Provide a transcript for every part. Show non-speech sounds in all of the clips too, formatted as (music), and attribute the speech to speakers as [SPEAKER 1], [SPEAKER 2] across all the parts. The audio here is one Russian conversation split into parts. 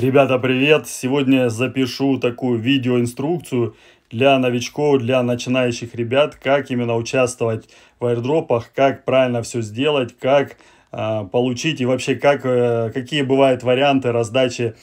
[SPEAKER 1] Ребята, привет! Сегодня запишу такую видеоинструкцию для новичков, для начинающих ребят, как именно участвовать в аирдропах, как правильно все сделать, как э, получить и вообще как, э, какие бывают варианты раздачи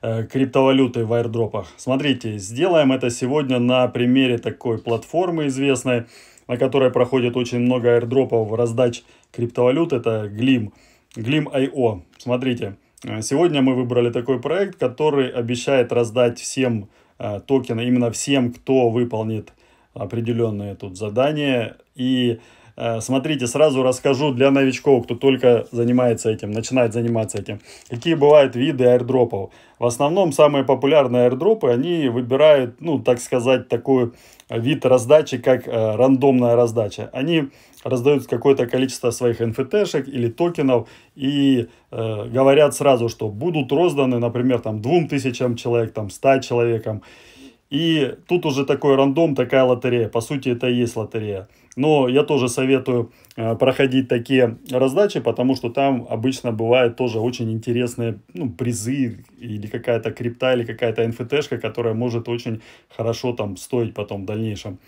[SPEAKER 1] э, криптовалюты в аирдропах. Смотрите, сделаем это сегодня на примере такой платформы известной, на которой проходит очень много аирдропов раздач криптовалют, это Glim, Glim.io. Смотрите. Э, сегодня мы выбрали такой проект, который обещает раздать всем э, токены, именно всем, кто выполнит определенные тут задания. И Э, смотрите, сразу расскажу для новичков, кто только занимается этим, начинает заниматься этим. Какие бывают виды аирдропов? В основном самые популярные аирдропы, они выбирают, ну, так сказать, такой вид раздачи, как э, рандомная раздача. Они раздают какое-то количество своих NFT-шек или токенов и э, говорят сразу, что будут розданы, например, там, двум тысячам человек, там, ста человекам и тут уже такой рандом, такая лотерея. По сути, это и есть лотерея. Но я тоже советую э, проходить такие раздачи, потому что там обычно бывают тоже очень интересные ну, призы или какая-то крипта, или какая-то НФТшка, которая может очень хорошо там стоить потом в дальнейшем.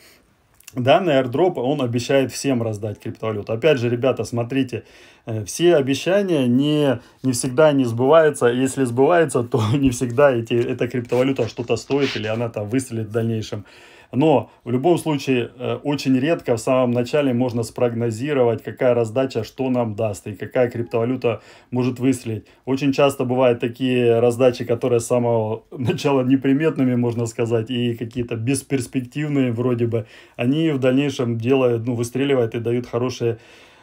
[SPEAKER 1] Данный airdrop, он обещает всем раздать криптовалюту. Опять же, ребята, смотрите, э, все обещания не, не всегда не сбываются. Если сбывается, то (laughs) не всегда эти, эта криптовалюта что-то стоит или она там выстрелит в дальнейшем. Но в любом случае э, очень редко в самом начале можно спрогнозировать, какая раздача что нам даст и какая криптовалюта может выстрелить. Очень часто бывают такие раздачи, которые с самого (laughs) начала неприметными, можно сказать, и какие-то бесперспективные вроде бы. Они в дальнейшем делают, ну, выстреливают и дают хорошие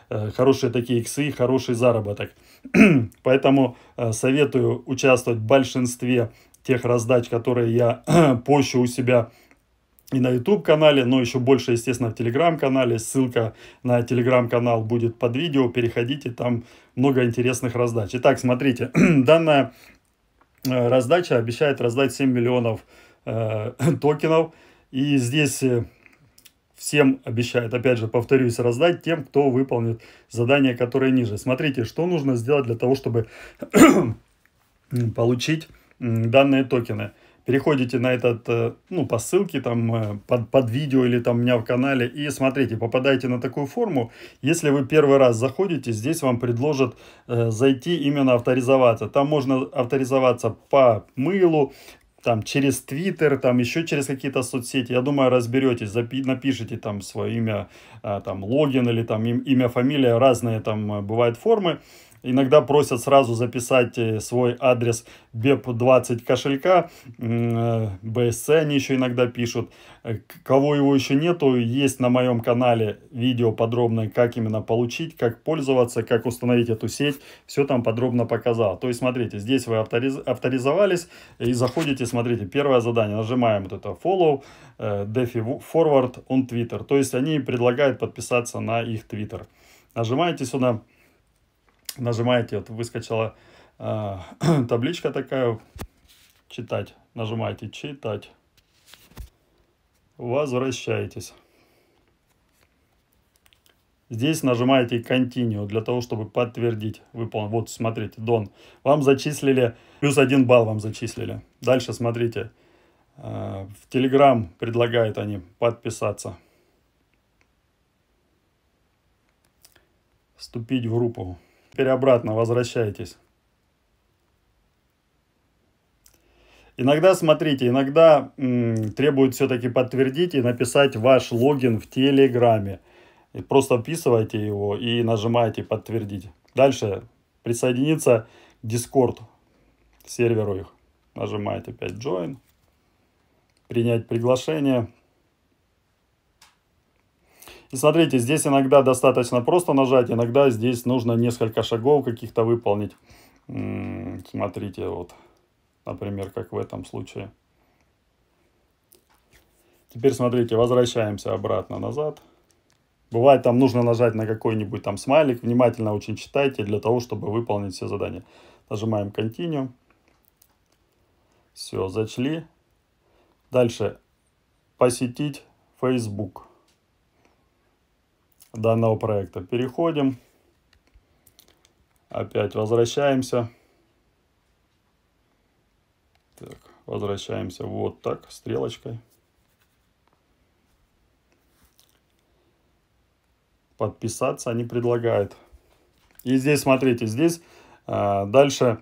[SPEAKER 1] э, хорошие такие иксы, хороший заработок. (clears throat) Поэтому э, советую участвовать в большинстве тех раздач, которые я (clears throat) пощу у себя и на YouTube-канале, но еще больше, естественно, в Telegram-канале. Ссылка на Telegram-канал будет под видео. Переходите, там много интересных раздач. Итак, смотрите, (clears throat) данная э, раздача обещает раздать 7 миллионов э, (clears throat) токенов. И здесь э, всем обещает, опять же, повторюсь, раздать тем, кто выполнит задание, которое ниже. Смотрите, что нужно сделать для того, чтобы (clears throat) получить данные токены переходите на этот, э, ну, по ссылке там э, под, под видео или там у меня в канале и смотрите, попадаете на такую форму. Если вы первый раз заходите, здесь вам предложат э, зайти именно авторизоваться. Там можно авторизоваться по мылу, там через Твиттер, там еще через какие-то соцсети. Я думаю, разберетесь, запи- напишите там свое имя, а, там логин или там имя, фамилия, разные там э, бывают формы. Иногда просят сразу записать э, свой адрес BEP20 кошелька. BSC э, они еще иногда пишут. Э, кого его еще нету, есть на моем канале видео подробное, как именно получить, как пользоваться, как установить эту сеть. Все там подробно показал. То есть, смотрите, здесь вы авториз... авторизовались и заходите, смотрите, первое задание. Нажимаем вот это follow, DeFi forward on Twitter. То есть, они предлагают подписаться на их Twitter. Нажимаете сюда нажимаете, вот выскочила э, (clears throat) табличка такая, читать, нажимаете читать, возвращаетесь. Здесь нажимаете Continue для того, чтобы подтвердить выполнен. Вот, смотрите, Дон. Вам зачислили, плюс один балл вам зачислили. Дальше смотрите. Э, в Telegram предлагают они подписаться. Вступить в группу. Теперь обратно возвращайтесь. Иногда, смотрите, иногда м, требует все-таки подтвердить и написать ваш логин в Телеграме. И просто вписывайте его и нажимаете подтвердить. Дальше присоединиться к Discord серверу их. Нажимаете опять join, принять приглашение. И смотрите, здесь иногда достаточно просто нажать, иногда здесь нужно несколько шагов каких-то выполнить. Смотрите, вот, например, как в этом случае. Теперь смотрите, возвращаемся обратно назад. Бывает, там нужно нажать на какой-нибудь там смайлик. Внимательно очень читайте для того, чтобы выполнить все задания. Нажимаем Continue. Все, зачли. Дальше посетить Facebook данного проекта. Переходим. Опять возвращаемся. Так, возвращаемся вот так, стрелочкой. Подписаться они предлагают. И здесь, смотрите, здесь э, дальше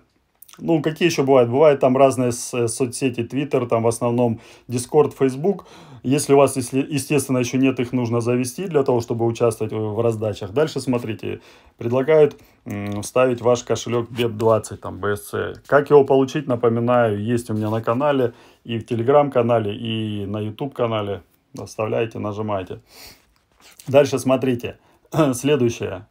[SPEAKER 1] ну, какие еще бывают? Бывают там разные э, соцсети, Twitter, там в основном Discord, Facebook. Если у вас, если, естественно, еще нет, их нужно завести для того, чтобы участвовать в раздачах. Дальше смотрите, предлагают вставить ваш кошелек BEP20, там, BSC. Как его получить, напоминаю, есть у меня на канале, и в Telegram-канале, и на YouTube-канале. Оставляйте, нажимайте. Дальше смотрите. (clears throat) Следующее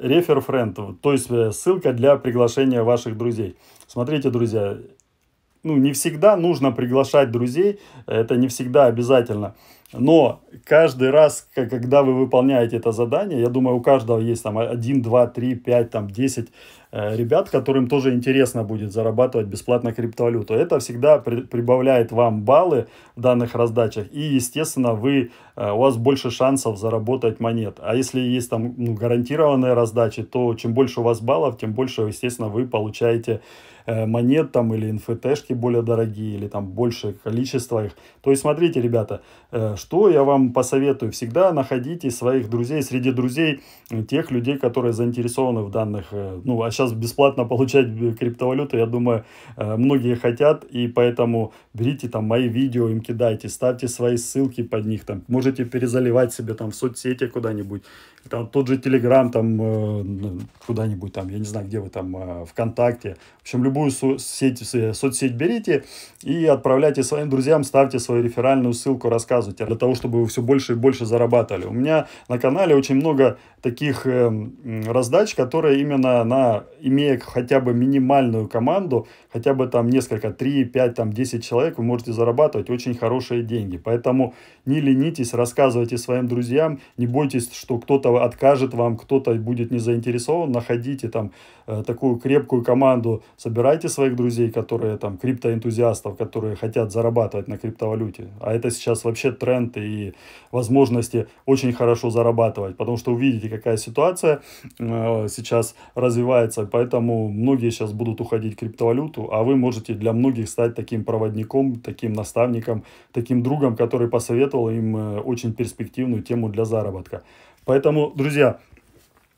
[SPEAKER 1] реферфренд, то есть э, ссылка для приглашения ваших друзей. Смотрите, друзья, ну, не всегда нужно приглашать друзей, это не всегда обязательно. Но каждый раз, когда вы выполняете это задание, я думаю, у каждого есть там 1, 2, 3, 5, там 10 э, ребят, которым тоже интересно будет зарабатывать бесплатно криптовалюту. Это всегда прибавляет вам баллы в данных раздачах. И, естественно, вы, э, у вас больше шансов заработать монет. А если есть там ну, гарантированные раздачи, то чем больше у вас баллов, тем больше, естественно, вы получаете э, монет там или НФТшки более дорогие, или там больше количество их. То есть смотрите, ребята, что я вам посоветую? Всегда находите своих друзей среди друзей, э, тех людей, которые заинтересованы в данных. Э, ну, а сейчас бесплатно (laughs) получать э, криптовалюту, я думаю, многие хотят, и поэтому берите там мои видео, им кидайте, ставьте свои ссылки под них, там, можете перезаливать себе там в соцсети куда-нибудь, там тот же Телеграм, там, ну, куда-нибудь там, я не знаю, где вы там, ВКонтакте, в общем, любую сеть, соцсеть берите и отправляйте своим друзьям, ставьте свою реферальную ссылку, рассказывайте, для того, чтобы вы все больше и больше зарабатывали. У меня на канале очень много таких эм, раздач, которые именно на, имея хотя бы минимальную команду, хотя бы там несколько, 3, 5, там 10 человек, вы можете зарабатывать очень хорошие деньги. Поэтому не ленитесь, рассказывайте своим друзьям, не бойтесь, что кто-то откажет вам, кто-то будет не заинтересован, находите там э, такую крепкую команду, собирайте своих друзей, которые там криптоэнтузиастов, которые хотят зарабатывать на криптовалюте. А это сейчас вообще тренд бренд и возможности очень хорошо зарабатывать, потому что увидите, какая ситуация э, сейчас развивается, поэтому многие сейчас будут уходить в криптовалюту, а вы можете для многих стать таким проводником, таким наставником, таким другом, который посоветовал им э, очень перспективную тему для заработка. Поэтому, друзья,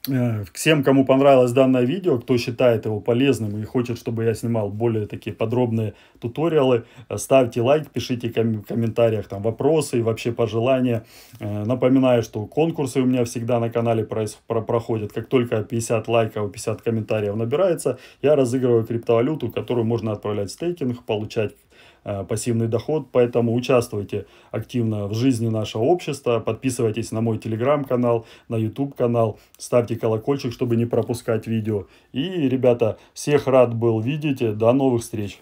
[SPEAKER 1] Э, всем, кому понравилось данное видео, кто считает его полезным и хочет, чтобы я снимал более такие подробные туториалы, э, ставьте лайк, пишите в комментариях там вопросы и вообще пожелания. Э, напоминаю, что конкурсы у меня всегда на канале проходят. Как только 50 лайков, 50 комментариев набирается, я разыгрываю криптовалюту, которую можно отправлять в стейкинг, получать Э, пассивный доход, поэтому участвуйте активно в жизни нашего общества, подписывайтесь на мой телеграм-канал, на YouTube канал ставьте колокольчик, чтобы не пропускать видео. И, ребята, всех рад был видеть, до новых встреч!